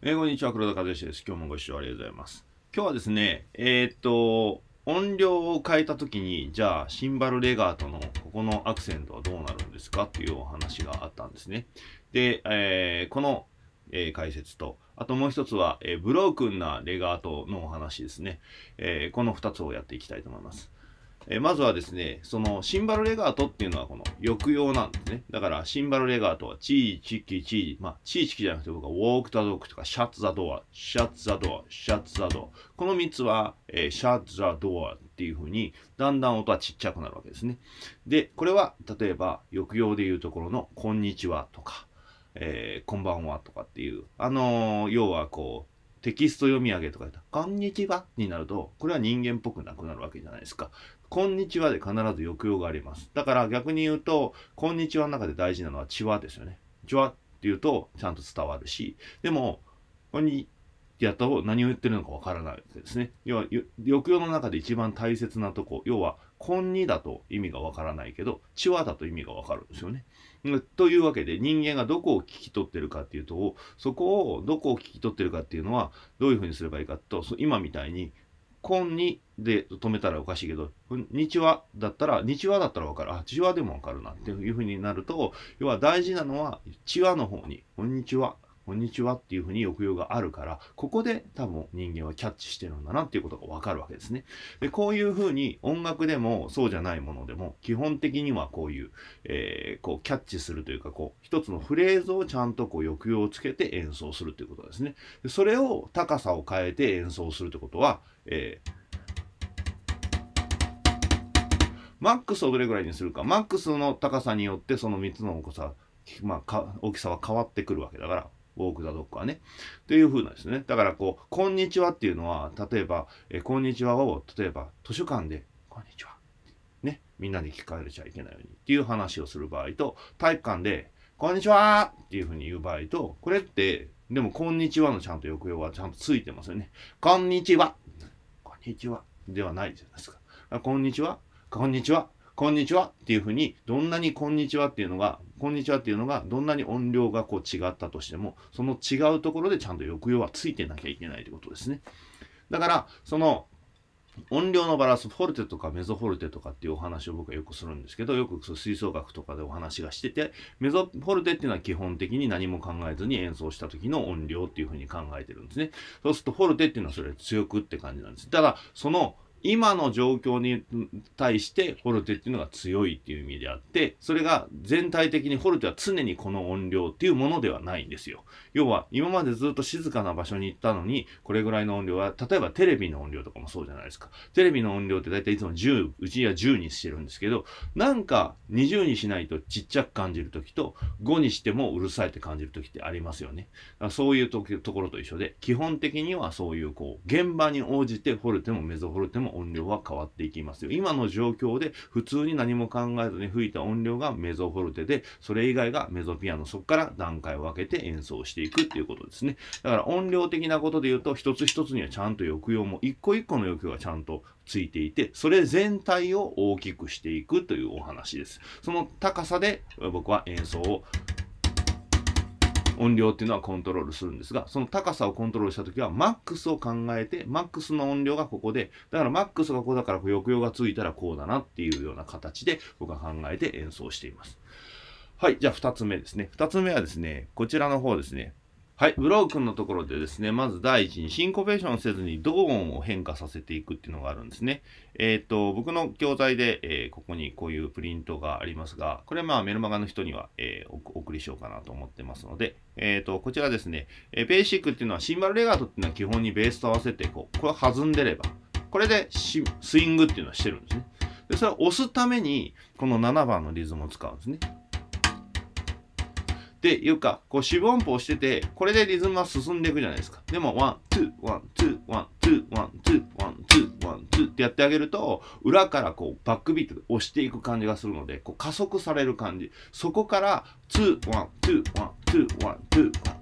えー、こんにちは、黒田和之です。今日もご視聴ありがとうございます。今日はですね、えー、っと、音量を変えた時に、じゃあ、シンバルレガートのここのアクセントはどうなるんですかっていうお話があったんですね。で、えー、この、え解説と、あともう一つは、えブロークンなレガートのお話ですね。えこの2つをやっていきたいと思います。えまずはですね、そのシンバルレガートっていうのはこの抑揚なんですね。だからシンバルレガートはチーチキチー、まあチーチキじゃなくて僕はウォークタドッグとかシャッツザドア、シャッツザドア、シャッツザドア。この3つは、えー、シャッツザドアっていう風にだんだん音はちっちゃくなるわけですね。で、これは例えば抑揚でいうところのこんにちはとか、えー、こんばんはとかっていう、あのー、要はこう、テキスト読み上げとか言ったら、こんにちはになると、これは人間っぽくなくなるわけじゃないですか。こんにちはで必ず抑揚があります。だから逆に言うと、こんにちはの中で大事なのは、ちわですよね。ちわって言うと、ちゃんと伝わるし、でも、ここに、やった方、何を言ってるのかわからないわけですね。要は、抑揚の中で一番大切なとこ、要は、こんにだと意味がわからないけど、ちワだと意味がわかるんですよね。というわけで、人間がどこを聞き取ってるかっていうと、そこをどこを聞き取ってるかっていうのは、どういうふうにすればいいかと、今みたいに、こんにで止めたらおかしいけど、にちわだったら、にちわだったらわかる。あ、ちわでもわかるなっていうふうになると、要は大事なのは、ちわの方に、こんにちはこんにちはっていうふうに抑揚があるから、ここで多分人間はキャッチしてるんだなっていうことがわかるわけですね。で、こういうふうに音楽でもそうじゃないものでも、基本的にはこういう、えー、こうキャッチするというか、こう、一つのフレーズをちゃんとこう抑揚をつけて演奏するということですね。でそれを高さを変えて演奏するってことは、えーマックスをどれぐらいにするか、マックスの高さによってその3つの大きさ、まあ、大きさは変わってくるわけだから、ウォーク・ザ・ね。っていう風なんですね。だからこう、こんにちはっていうのは、例えば、えこんにちはを、例えば図書館で、こんにちは。ね、みんなに聞かれちゃいけないようにっていう話をする場合と、体育館で、こんにちはっていう風に言う場合と、これって、でも、こんにちはのちゃんと抑揚はちゃんとついてますよね。こんにちは。こんにちは。ではないじゃないですか。こんにちは。こんにちは。こんにちはっていうふうに、どんなにこんにちはっていうのが、こんにちはっていうのが、どんなに音量がこう違ったとしても、その違うところでちゃんと抑揚はついてなきゃいけないということですね。だから、その、音量のバランス、フォルテとかメゾフォルテとかっていうお話を僕はよくするんですけど、よく吹奏楽とかでお話がしてて、メゾフォルテっていうのは基本的に何も考えずに演奏した時の音量っていうふうに考えてるんですね。そうするとフォルテっていうのはそれ強くって感じなんです。ただ、その今の状況に対してフォルテっていうのが強いっていう意味であって、それが全体的にフォルテは常にこの音量っていうものではないんですよ。要は今までずっと静かな場所に行ったのに、これぐらいの音量は、例えばテレビの音量とかもそうじゃないですか。テレビの音量って大体いつも10、うちは10にしてるんですけど、なんか20にしないとちっちゃく感じる時と、5にしてもうるさいって感じる時ってありますよね。そういうところと一緒で、基本的にはそういうこう、現場に応じてフォルテもメゾフォルテもも音量は変わっていきますよ。今の状況で普通に何も考えずに吹いた音量がメゾフォルテで、それ以外がメゾピアノ。そこから段階を分けて演奏していくっていうことですね。だから音量的なことで言うと、一つ一つにはちゃんと抑揚も、一個一個の抑揚がちゃんとついていて、それ全体を大きくしていくというお話です。その高さで僕は演奏を音量っていうのはコントロールするんですが、その高さをコントロールした時は、マックスを考えて、マックスの音量がここで、だからマックスがここだから、抑揚がついたらこうだなっていうような形で、僕は考えて演奏しています。はい、じゃあ2つ目ですね。2つ目はですね、こちらの方ですね。はい、ブロー君のところでですね、まず第一にシンコペーションせずに同音を変化させていくっていうのがあるんですね。えっ、と、僕の教材で、えー、ここにこういうプリントがありますが、これまあメルマガの人には、えー、お送りしようかなと思ってますので、えっ、と、こちらですね、えベーシックっていうのはシンバルレガートっていうのは基本にベースと合わせてこう、これは弾んでれば、これでスイングっていうのはしてるんですね。で、それを押すために、この7番のリズムを使うんですね。っていうか、こう四分音符をしてて、これでリズムは進んでいくじゃないですか。でも、ワン、ツー、ワン、ツー、ワン、ツー、ワン、ツー、ワン、ツー、ワン、ツーってやってあげると、裏からこうバックビートで押していく感じがするので、こう加速される感じ。そこから、ツー、ワン、ツー、ワン、ツー、ワン、ツー、ワン。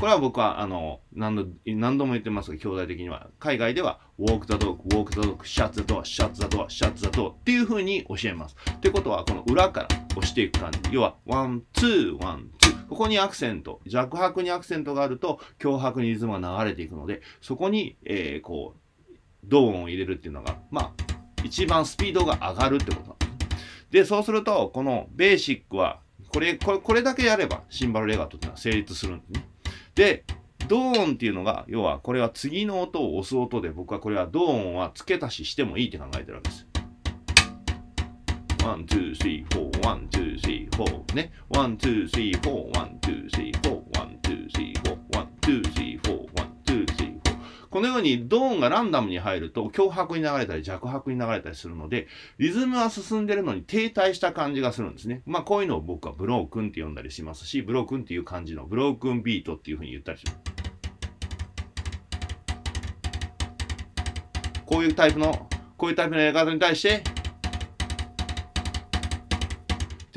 これは僕は、あの、何度、何度も言ってますが、兄弟的には。海外では、walk the dog, walk the dog, shut the door, shut the door, shut the door っていう風に教えます。ってことは、この裏から押していく感じ。要は、ワン、ツー、ワン、ツー。ここにアクセント、弱拍にアクセントがあると、強拍にリズムが流れていくので、そこに、えー、こう、ドーンを入れるっていうのが、まあ、一番スピードが上がるってことなんです。で、そうすると、このベーシックは、これ、これ、これだけやれば、シンバルレガートっていうのは成立するんですね。で、ドーンっていうのが、要はこれは次の音を押す音で、僕はこれはドーンは付け足ししてもいいって考えてるわけです。ワン、ツー、スリー、フォー、ワン、ツー、スリー、フォー。ね。ワン、ツー、スリー、フォー、ワン、ツー、スリー、フォー、ワン、ツー、スリー、フォー、ワン、ツー、スリー、フォー、ワン、ツー、スリー、フォー。このようにドーンがランダムに入ると強迫に流れたり弱迫に流れたりするので、リズムは進んでるのに停滞した感じがするんですね。まあこういうのを僕はブロークンって呼んだりしますし、ブロークンっていう感じのブロークンビートっていうふうに言ったりします。こういうタイプの、こういうタイプのやり方に対して、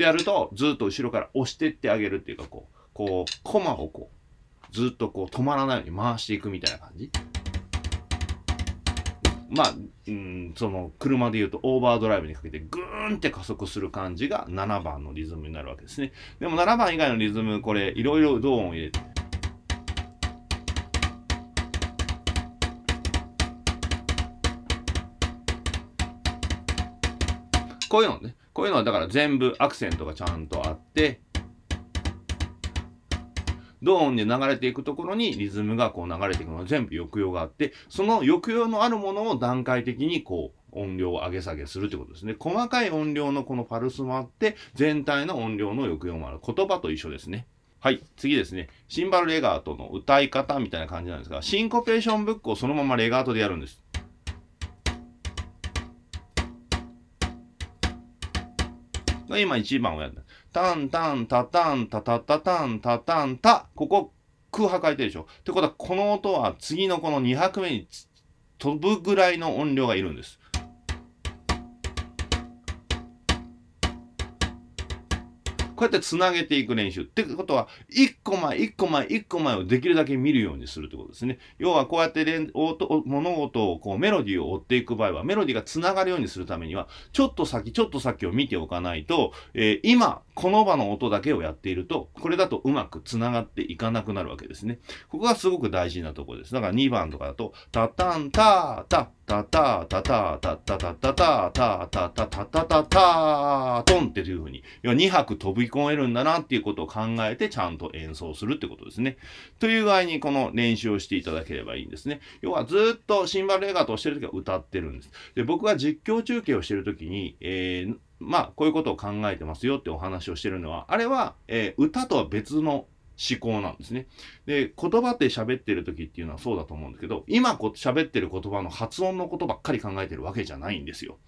ってやると、ずっと後ろから押してってあげるっていうか、こう、こう、コマをこう、ずっとこう止まらないように回していくみたいな感じ。まあ、うん、その、車で言うとオーバードライブにかけてグーンって加速する感じが7番のリズムになるわけですね。でも7番以外のリズム、これ、いろいろドーンを入れて、こういうのね、こういうのはだから全部アクセントがちゃんとあって、ドーンで流れていくところにリズムがこう流れていくのは全部抑揚があって、その抑揚のあるものを段階的にこう音量を上げ下げするってことですね。細かい音量のこのパルスもあって、全体の音量の抑揚もある。言葉と一緒ですね。はい。次ですね。シンバルレガートの歌い方みたいな感じなんですが、シンコペーションブックをそのままレガートでやるんです。が今一番をやった。タンタンタタンタタタタンタタンタ。ここ空白空いてるでしょ。ってことはこの音は次のこの2拍目に飛ぶぐらいの音量がいるんです。こうやってつなげていく練習。ってことは、1個前、1個前、1個前をできるだけ見るようにするってことですね。要はこうやって連音物事をこうメロディーを追っていく場合は、メロディーがつながるようにするためには、ちょっと先、ちょっと先を見ておかないと、えー、今、この場の音だけをやっていると、これだとうまく繋がっていかなくなるわけですね。ここがすごく大事なとこです。だから2番とかだと、タタンタタタタタタタタタタタタタタタタタタトンっていうふうに、要は2拍飛び込めるんだなっていうことを考えてちゃんと演奏するってことですね。という具合にこの練習をしていただければいいんですね。要はずっとシンバルレガートをしてるときは歌ってるんです。で、僕が実況中継をしてるときに、えー、まあ、こういうことを考えてますよってお話をしてるのは、あれは、えー、歌とは別の思考なんですね。で、言葉で喋ってる時っていうのはそうだと思うんですけど、今こ喋ってる言葉の発音のことばっかり考えてるわけじゃないんですよ。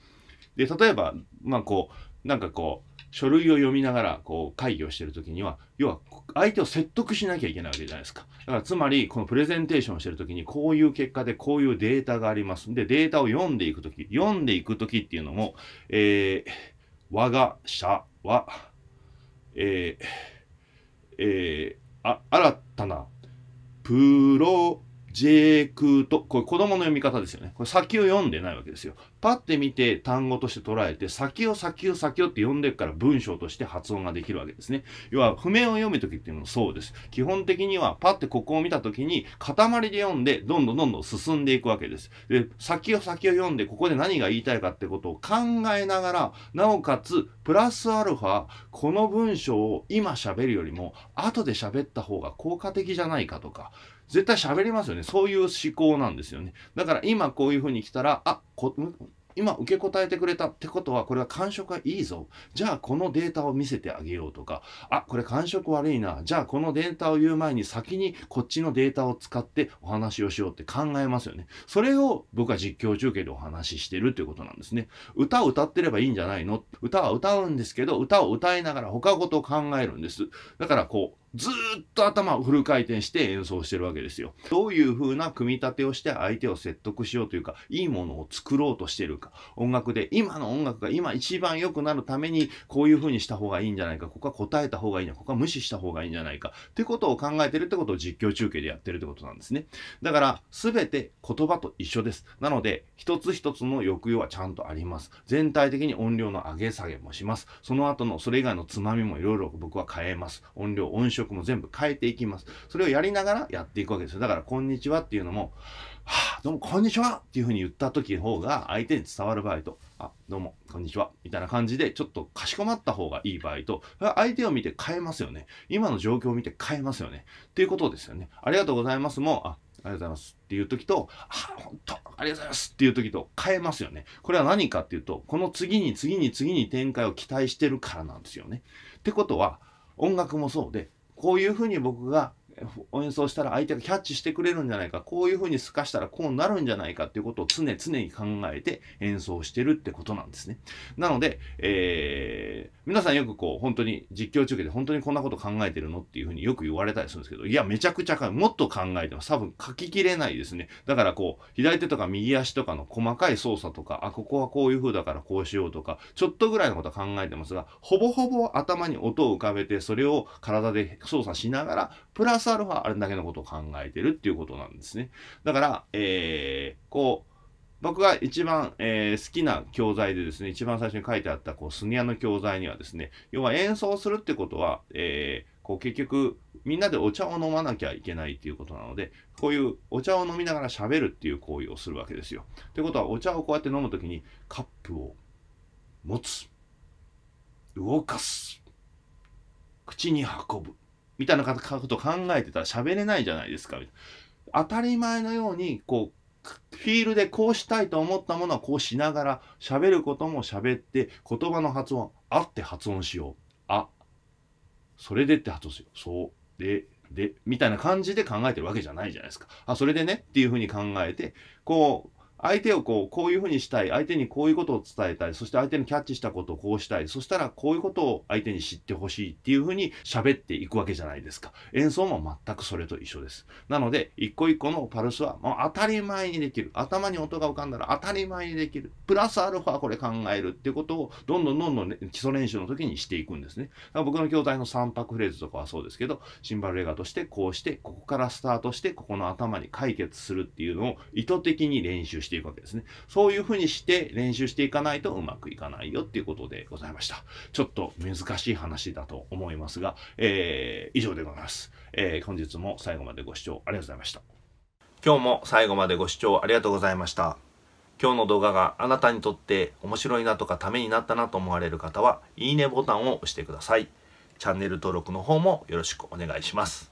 で、例えば、まあこう、なんかこう、書類を読みながらこう会議をしてる時には、要は相手を説得しなきゃいけないわけじゃないですか。だからつまり、このプレゼンテーションしてる時に、こういう結果でこういうデータがあります。で、データを読んでいく時、読んでいく時っていうのも、えー我が社は、えーえー、あ新たなプロジェクーと、これ子供の読み方ですよね。これ先を読んでないわけですよ。パッて見て単語として捉えて、先を先を先をって読んでるから文章として発音ができるわけですね。要は、譜面を読むときっていうのもそうです。基本的には、パッてここを見たときに、塊で読んで、どんどんどんどん進んでいくわけです。で、先を先を読んで、ここで何が言いたいかってことを考えながら、なおかつ、プラスアルファ、この文章を今喋るよりも、後で喋った方が効果的じゃないかとか、絶対喋りますよね。そういう思考なんですよね。だから今こういうふうに来たら、あ、こ今受け答えてくれたってことはこれは感触がいいぞじゃあこのデータを見せてあげようとかあこれ感触悪いなじゃあこのデータを言う前に先にこっちのデータを使ってお話をしようって考えますよねそれを僕は実況中継でお話ししてるということなんですね歌を歌ってればいいんじゃないの歌は歌うんですけど歌を歌いながら他事を考えるんですだからこうずっと頭をフル回転して演奏してるわけですよ。どういう風な組み立てをして相手を説得しようというか、いいものを作ろうとしてるか。音楽で、今の音楽が今一番良くなるために、こういう風にした方がいいんじゃないか。ここは答えた方がいいな。ここは無視した方がいいんじゃないか。ってことを考えてるってことを実況中継でやってるってことなんですね。だから、全て言葉と一緒です。なので、一つ一つの抑揚はちゃんとあります。全体的に音量の上げ下げもします。その後の、それ以外のつまみもいろいろ僕は変えます。音量、音色色も全部変えていきます。それをやりながらやっていくわけですよ。だから、こんにちはっていうのも、はあ、どうも、こんにちはっていうふうに言った時の方が相手に伝わる場合と、あ、どうも、こんにちはみたいな感じで、ちょっとかしこまった方がいい場合と、相手を見て変えますよね。今の状況を見て変えますよね。っていうことですよね。ありがとうございますも、あ、ありがとうございますっていう時と、あ、本当ありがとうございますっていう時と変えますよね。これは何かっていうと、この次に次に次に展開を期待してるからなんですよね。ってことは、音楽もそうで、こういうふうに僕が演奏したら相手がキャッチしてくれるんじゃないかこういうふうにすかしたらこうなるんじゃないかっていうことを常々に考えて演奏してるってことなんですねなので、えー、皆さんよくこう本当に実況中継で本当にこんなこと考えてるのっていうふうによく言われたりするんですけどいやめちゃくちゃかもっと考えてます多分書ききれないですねだからこう左手とか右足とかの細かい操作とかあここはこういう風だからこうしようとかちょっとぐらいのことは考えてますがほぼほぼ頭に音を浮かべてそれを体で操作しながらプラススアルファあれだけのことを考えてるっていうことなんですね。だから、えー、こう、僕が一番、えー、好きな教材でですね、一番最初に書いてあったこうスニアの教材にはですね、要は演奏するってことは、えー、こう結局みんなでお茶を飲まなきゃいけないっていうことなので、こういうお茶を飲みながら喋るっていう行為をするわけですよ。ということはお茶をこうやって飲むときにカップを持つ、動かす、口に運ぶ、みたいなことを考えてたら喋れないじゃないですか。当たり前のように、こう、フィールでこうしたいと思ったものはこうしながら、喋ることも喋って、言葉の発音、あって発音しよう。あ、それでって発音しよう。そう、で、で、みたいな感じで考えてるわけじゃないじゃないですか。あ、それでねっていうふうに考えて、こう、相手をこう、こういうふうにしたい。相手にこういうことを伝えたい。そして相手にキャッチしたことをこうしたい。そしたらこういうことを相手に知ってほしいっていうふうに喋っていくわけじゃないですか。演奏も全くそれと一緒です。なので、一個一個のパルスはもう当たり前にできる。頭に音が浮かんだら当たり前にできる。プラスアルファこれ考えるっていうことをどんどんどんどん、ね、基礎練習の時にしていくんですね。だから僕の教材の3拍フレーズとかはそうですけど、シンバルレガとしてこうして、ここからスタートして、ここの頭に解決するっていうのを意図的に練習してしていくわけですね。そういうふうにして練習していかないとうまくいかないよっていうことでございました。ちょっと難しい話だと思いますが、えー、以上でございます、えー、本日も最後までご視聴ありがとうございました。今日も最後までご視聴ありがとうございました。今日の動画があなたにとって面白いなとかためになったなと思われる方は、いいねボタンを押してください。チャンネル登録の方もよろしくお願いします。